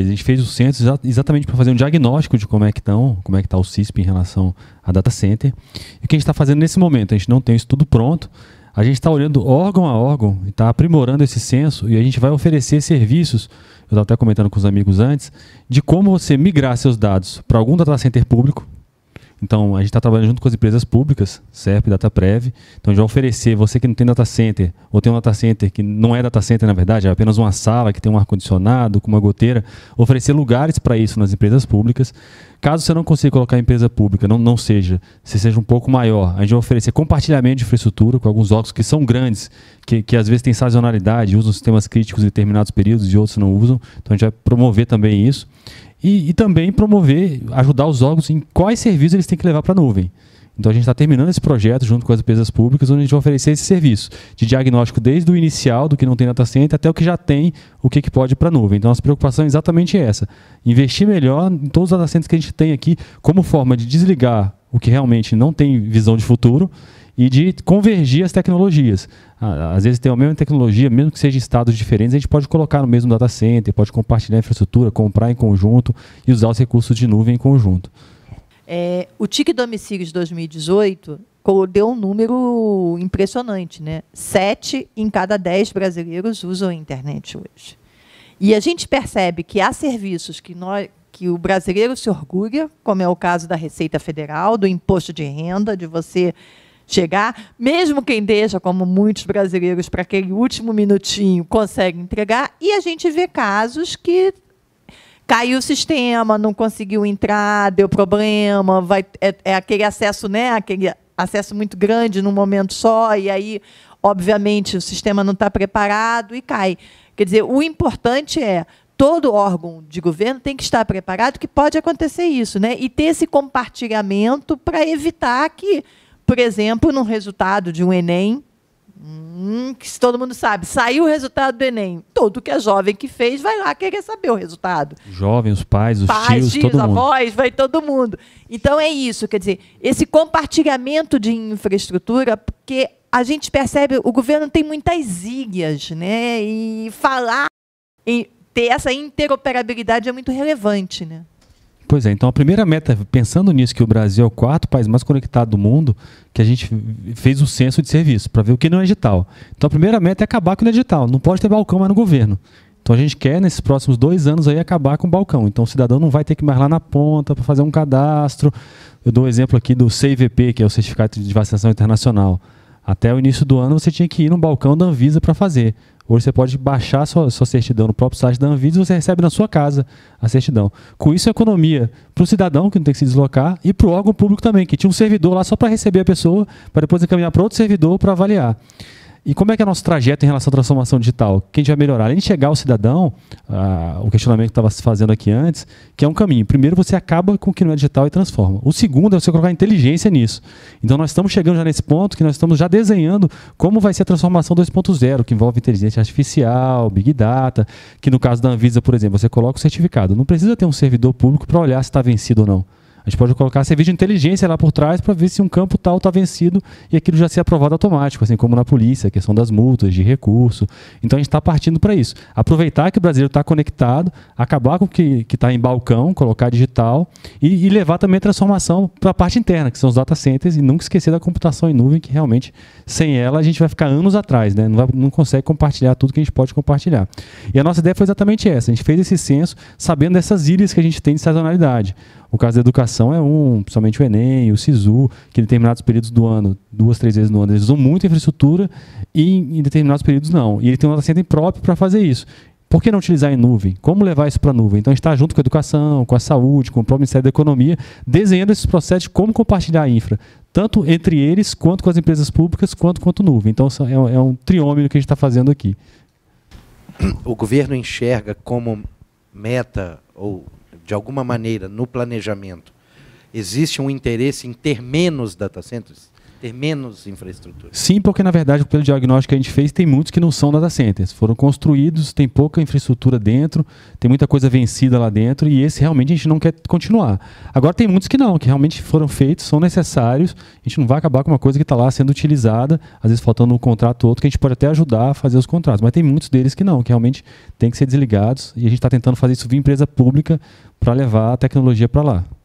A gente fez o censo exatamente para fazer um diagnóstico de como é que estão, como é que está o CISP em relação a data center. E o que a gente está fazendo nesse momento? A gente não tem isso tudo pronto, a gente está olhando órgão a órgão e está aprimorando esse censo e a gente vai oferecer serviços, eu estava até comentando com os amigos antes, de como você migrar seus dados para algum data center público, então, a gente está trabalhando junto com as empresas públicas, SERP, DataPrev. Então, a gente vai oferecer, você que não tem data center, ou tem um data center que não é data center, na verdade, é apenas uma sala que tem um ar-condicionado, com uma goteira, oferecer lugares para isso nas empresas públicas, Caso você não consiga colocar a empresa pública, não, não seja, se seja um pouco maior, a gente vai oferecer compartilhamento de infraestrutura com alguns órgãos que são grandes, que, que às vezes têm sazonalidade, usam sistemas críticos em determinados períodos e outros não usam. Então a gente vai promover também isso. E, e também promover, ajudar os órgãos em quais serviços eles têm que levar para a nuvem. Então a gente está terminando esse projeto junto com as empresas públicas, onde a gente vai oferecer esse serviço de diagnóstico desde o inicial, do que não tem data center, até o que já tem, o que, que pode para a nuvem. Então nossa preocupação é exatamente essa: investir melhor em todos os data centers que a gente tem aqui, como forma de desligar o que realmente não tem visão de futuro e de convergir as tecnologias. Ah, às vezes tem a mesma tecnologia, mesmo que seja em estados diferentes, a gente pode colocar no mesmo data center, pode compartilhar a infraestrutura, comprar em conjunto e usar os recursos de nuvem em conjunto. É, o TIC do homicídio de 2018 deu um número impressionante, né? Sete em cada dez brasileiros usam a internet hoje. E a gente percebe que há serviços que, nós, que o brasileiro se orgulha, como é o caso da Receita Federal, do imposto de renda, de você chegar, mesmo quem deixa, como muitos brasileiros, para aquele último minutinho, consegue entregar, e a gente vê casos que caiu o sistema, não conseguiu entrar, deu problema, vai, é, é, aquele acesso, né? Aquele acesso muito grande num momento só, e aí, obviamente, o sistema não está preparado e cai. Quer dizer, o importante é todo órgão de governo tem que estar preparado que pode acontecer isso, né? E ter esse compartilhamento para evitar que, por exemplo, no resultado de um Enem, Hum, que todo mundo sabe. Saiu o resultado do Enem. Todo que é jovem que fez vai lá querer saber o resultado. jovens os pais, os pais, tios, tios todo avós, mundo. vai todo mundo. Então é isso, quer dizer, esse compartilhamento de infraestrutura, porque a gente percebe, o governo tem muitas ilhas, né? E falar em ter essa interoperabilidade é muito relevante, né? Pois é, então a primeira meta, pensando nisso, que o Brasil é o quarto país mais conectado do mundo, que a gente fez o censo de serviço para ver o que não é digital. Então a primeira meta é acabar com o digital. Não pode ter balcão mais no governo. Então a gente quer, nesses próximos dois anos, aí, acabar com o balcão. Então o cidadão não vai ter que ir mais lá na ponta para fazer um cadastro. Eu dou o um exemplo aqui do CIVP, que é o Certificado de Vacinação Internacional. Até o início do ano você tinha que ir no balcão da Anvisa para fazer. Hoje você pode baixar sua, sua certidão no próprio site da Anvisa e você recebe na sua casa a certidão. Com isso, economia para o cidadão que não tem que se deslocar e para o órgão público também, que tinha um servidor lá só para receber a pessoa, para depois encaminhar para outro servidor para avaliar. E como é que é o nosso trajeto em relação à transformação digital? Quem vai melhorar? Além de chegar ao cidadão, ah, o questionamento que estava se fazendo aqui antes, que é um caminho. Primeiro, você acaba com o que não é digital e transforma. O segundo é você colocar inteligência nisso. Então, nós estamos chegando já nesse ponto que nós estamos já desenhando como vai ser a transformação 2.0, que envolve inteligência artificial, Big Data, que no caso da Anvisa, por exemplo, você coloca o certificado. Não precisa ter um servidor público para olhar se está vencido ou não. A gente pode colocar serviço de inteligência lá por trás para ver se um campo tal está vencido e aquilo já ser aprovado automático, assim como na polícia, a questão das multas, de recurso. Então a gente está partindo para isso. Aproveitar que o brasileiro está conectado, acabar com o que está em balcão, colocar digital e, e levar também a transformação para a parte interna, que são os data centers, e nunca esquecer da computação em nuvem, que realmente sem ela a gente vai ficar anos atrás, né? não, vai, não consegue compartilhar tudo que a gente pode compartilhar. E a nossa ideia foi exatamente essa: a gente fez esse censo sabendo dessas ilhas que a gente tem de sazonalidade. O caso da educação é um, principalmente o Enem, o SISU, que em determinados períodos do ano, duas, três vezes no ano, eles usam muita infraestrutura e em determinados períodos não. E ele tem um data center próprio para fazer isso. Por que não utilizar em nuvem? Como levar isso para a nuvem? Então, está junto com a educação, com a saúde, com o próprio Ministério da Economia, desenhando esses processos de como compartilhar a infra, tanto entre eles, quanto com as empresas públicas, quanto quanto nuvem. Então, é um, é um triômino que a gente está fazendo aqui. O governo enxerga como meta ou de alguma maneira, no planejamento, existe um interesse em ter menos data centers, ter menos infraestrutura. Sim, porque na verdade, pelo diagnóstico que a gente fez, tem muitos que não são data centers. Foram construídos, tem pouca infraestrutura dentro, tem muita coisa vencida lá dentro e esse realmente a gente não quer continuar. Agora tem muitos que não, que realmente foram feitos, são necessários. A gente não vai acabar com uma coisa que está lá sendo utilizada, às vezes faltando um contrato ou outro, que a gente pode até ajudar a fazer os contratos. Mas tem muitos deles que não, que realmente tem que ser desligados e a gente está tentando fazer isso via empresa pública para levar a tecnologia para lá.